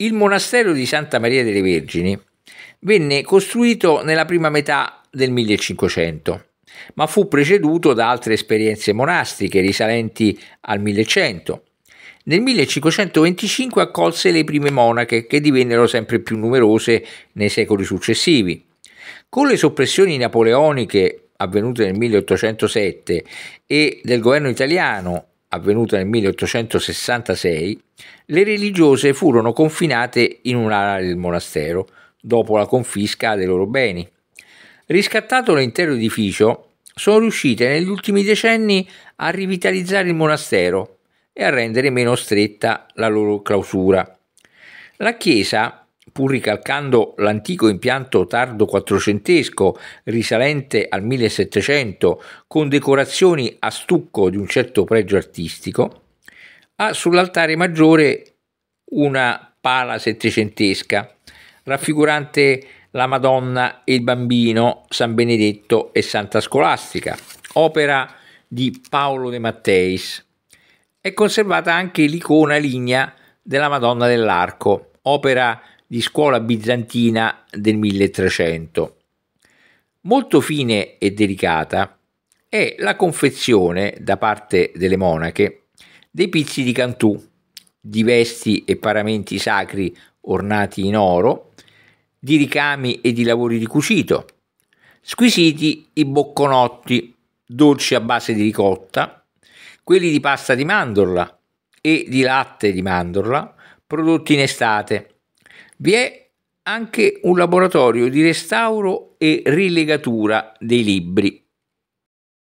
Il monastero di Santa Maria delle Vergini venne costruito nella prima metà del 1500, ma fu preceduto da altre esperienze monastiche risalenti al 1100. Nel 1525 accolse le prime monache, che divennero sempre più numerose nei secoli successivi. Con le soppressioni napoleoniche avvenute nel 1807 e del governo italiano avvenuta nel 1866, le religiose furono confinate in un'area del monastero dopo la confisca dei loro beni. Riscattato l'intero edificio, sono riuscite negli ultimi decenni a rivitalizzare il monastero e a rendere meno stretta la loro clausura. La chiesa pur ricalcando l'antico impianto tardo quattrocentesco risalente al 1700 con decorazioni a stucco di un certo pregio artistico, ha sull'altare maggiore una pala settecentesca raffigurante la Madonna e il Bambino, San Benedetto e Santa Scolastica, opera di Paolo De Matteis. È conservata anche l'icona lignea della Madonna dell'Arco, opera di scuola bizantina del 1300. Molto fine e delicata è la confezione da parte delle monache dei pizzi di Cantù, di vesti e paramenti sacri ornati in oro, di ricami e di lavori di cucito, squisiti i bocconotti, dolci a base di ricotta, quelli di pasta di mandorla e di latte di mandorla, prodotti in estate, vi è anche un laboratorio di restauro e rilegatura dei libri.